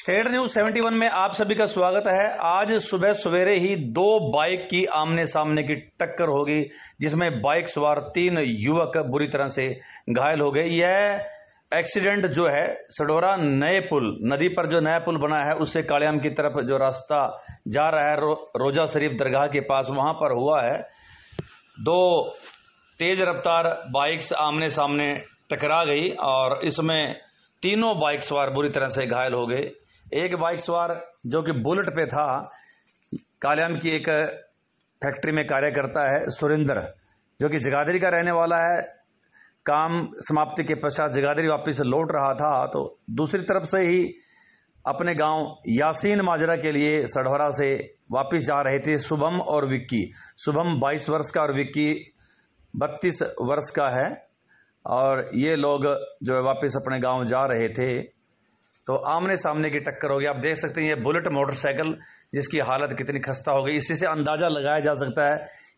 state news 71 में आप सभी का स्वागत है आज सुबह सवेरे ही दो बाइक की आमने सामने की टक्कर होगी जिसमें बाइक सवार तीन युवक बुरी तरह से घायल हो गए यह एक्सीडेंट जो है सडोरा नए पुल नदी पर जो नया पुल बना है उससे कालियाम की तरफ जो रास्ता जा रहा है रो, रोजा शरीफ दरगाह के पास वहां पर हुआ है दो तेज रफ्तार बाइक्स आमने सामने टकरा गई और इसमें तीनों बाइक सवार बुरी तरह से घायल हो गए एक बाइक सवार जो कि बुलेट पे था कालियाम की एक फैक्ट्री में कार्य करता है सुरेंद्र जो कि जगाधरी का रहने वाला है काम समाप्ति के पश्चात जगाधरी वापस लौट रहा था तो दूसरी तरफ से ही अपने गांव यासीन माजरा के लिए सढ़ौरा से वापस जा रहे थे शुभम और विक्की शुभम 22 वर्ष का और विक्की 32 वर्ष का है और ये लोग जो है वापस अपने गांव जा रहे थे तो आमने सामने की टक्कर होगी आप देख सकते हैं ये बुलेट मोटरसाइकिल जिसकी हालत कितनी खस्ता हो गई इसी से अंदाज़ा लगाया जा सकता है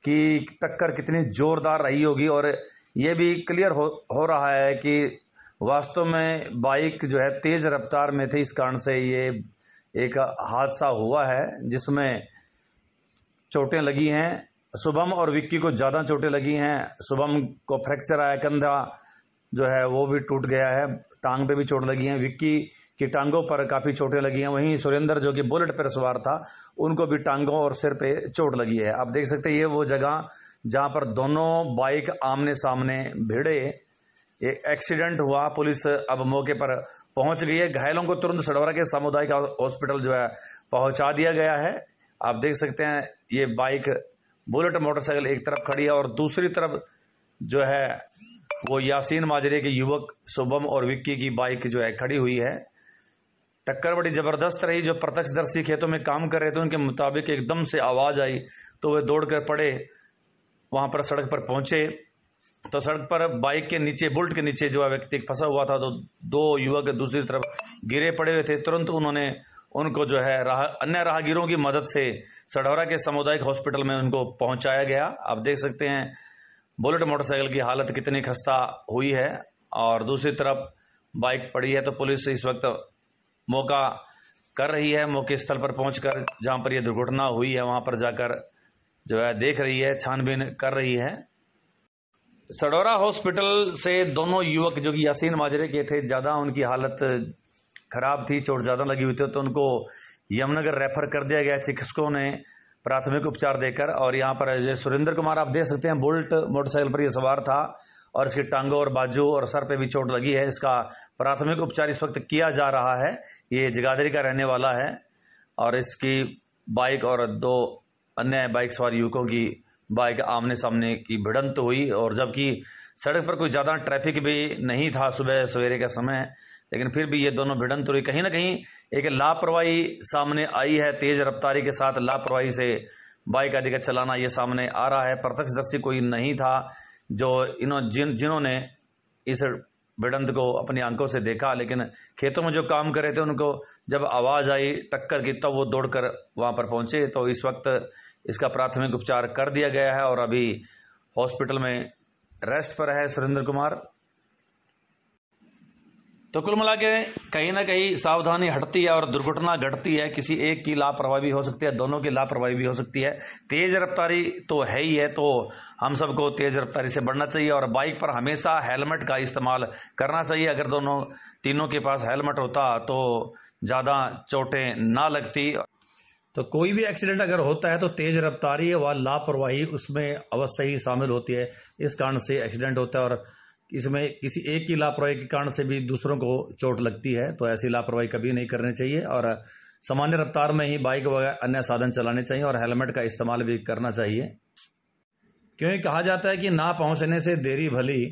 कि टक्कर कितनी ज़ोरदार रही होगी और ये भी क्लियर हो हो रहा है कि वास्तव में बाइक जो है तेज़ रफ्तार में थी इस कारण से ये एक हादसा हुआ है जिसमें चोटें लगी हैं शुभम और विक्की को ज़्यादा चोटें लगी हैं शुभम को फ्रैक्चर आया कंधा जो है वो भी टूट गया है टांग पे भी चोट लगी है विक्की कि टांगों पर काफ़ी चोटें लगी हैं वहीं सुरेंद्र जो कि बुलेट पर सवार था उनको भी टांगों और सिर पे चोट लगी है आप देख सकते हैं ये वो जगह जहां पर दोनों बाइक आमने सामने भिड़े ये एक्सीडेंट हुआ पुलिस अब मौके पर पहुंच गई है घायलों को तुरंत सड़वरा के सामुदायिक हॉस्पिटल जो है पहुंचा दिया गया है आप देख सकते हैं ये बाइक बुलेट मोटरसाइकिल एक तरफ खड़ी है और दूसरी तरफ जो है वो यासीन माजरे के युवक शुभम और विक्की की बाइक जो है खड़ी हुई है टक्कर बड़ी जबरदस्त रही जो प्रत्यक्षदर्शी खेतों में काम कर रहे थे उनके मुताबिक एकदम से आवाज़ आई तो वे दौड़कर पड़े वहां पर सड़क पर पहुंचे तो सड़क पर बाइक के नीचे बुल्ट के नीचे जो व्यक्ति फंसा हुआ था तो दो युवक दूसरी तरफ गिरे पड़े हुए थे तुरंत उन्होंने उनको जो है राह अन्य राहगीरों की मदद से सढौरा के सामुदायिक हॉस्पिटल में उनको पहुंचाया गया आप देख सकते हैं बुलेट मोटरसाइकिल की हालत कितनी खस्ता हुई है और दूसरी तरफ बाइक पड़ी है तो पुलिस इस वक्त मौका कर रही है मौके स्थल पर पहुंचकर जहां पर यह दुर्घटना हुई है वहां पर जाकर जो है देख रही है छानबीन कर रही है सडोरा हॉस्पिटल से दोनों युवक जो कि यासीन माजरे के थे ज़्यादा उनकी हालत खराब थी चोट ज़्यादा लगी हुई थी तो उनको यमुनगर रेफर कर दिया गया चिकित्सकों ने प्राथमिक उपचार देकर और यहाँ पर सुरेंद्र कुमार आप देख सकते हैं बुलट मोटरसाइकिल पर यह सवार था और इसकी टांगों और बाजू और सर पे भी चोट लगी है इसका प्राथमिक उपचार इस वक्त किया जा रहा है ये जगाधरी का रहने वाला है और इसकी बाइक और दो अन्य बाइक सवार युवकों की बाइक आमने सामने की भिड़ंत हुई और जबकि सड़क पर कोई ज़्यादा ट्रैफिक भी नहीं था सुबह सवेरे का समय लेकिन फिर भी ये दोनों भिड़ंत हुई कहीं ना कहीं एक लापरवाही सामने आई है तेज रफ्तारी के साथ लापरवाही से बाइक आदि का चलाना ये सामने आ रहा है प्रत्यक्षदर्शी कोई नहीं था जो इन्हों जिन जिन्होंने इस भिड़ंत को अपनी आंखों से देखा लेकिन खेतों में जो काम कर रहे थे उनको जब आवाज़ आई टक्कर की तब तो वो दौड़कर वहाँ पर पहुंचे तो इस वक्त इसका प्राथमिक उपचार कर दिया गया है और अभी हॉस्पिटल में रेस्ट पर है सुरेंद्र कुमार तो कुल मिला के कहीं ना कहीं सावधानी हटती है और दुर्घटना घटती है किसी एक की लापरवाही हो सकती है दोनों की लापरवाही भी हो सकती है तेज़ रफ्तारी तो है ही है तो हम सबको तेज़ रफ्तारी से बढ़ना चाहिए और बाइक पर हमेशा हेलमेट का इस्तेमाल करना चाहिए अगर दोनों तीनों के पास हेलमेट होता तो ज़्यादा चोटें ना लगती तो कोई भी एक्सीडेंट अगर होता है तो तेज रफ्तारी व लापरवाही उसमें अवश्य ही शामिल होती है इस कारण से एक्सीडेंट होता है और इसमें किसी एक की लापरवाही के कारण से भी दूसरों को चोट लगती है तो ऐसी लापरवाही कभी नहीं करनी चाहिए और सामान्य रफ्तार में ही बाइक वगैरह अन्य साधन चलाने चाहिए और हेलमेट का इस्तेमाल भी करना चाहिए क्योंकि कहा जाता है कि ना पहुंचने से देरी भली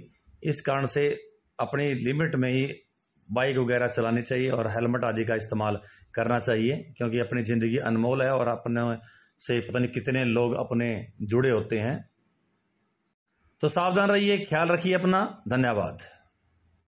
इस कारण से अपनी लिमिट में ही बाइक वगैरह चलानी चाहिए और हेलमेट आदि का इस्तेमाल करना चाहिए क्योंकि अपनी ज़िंदगी अनमोल है और अपने से पता नहीं कितने लोग अपने जुड़े होते हैं तो सावधान रहिए ख्याल रखिए अपना धन्यवाद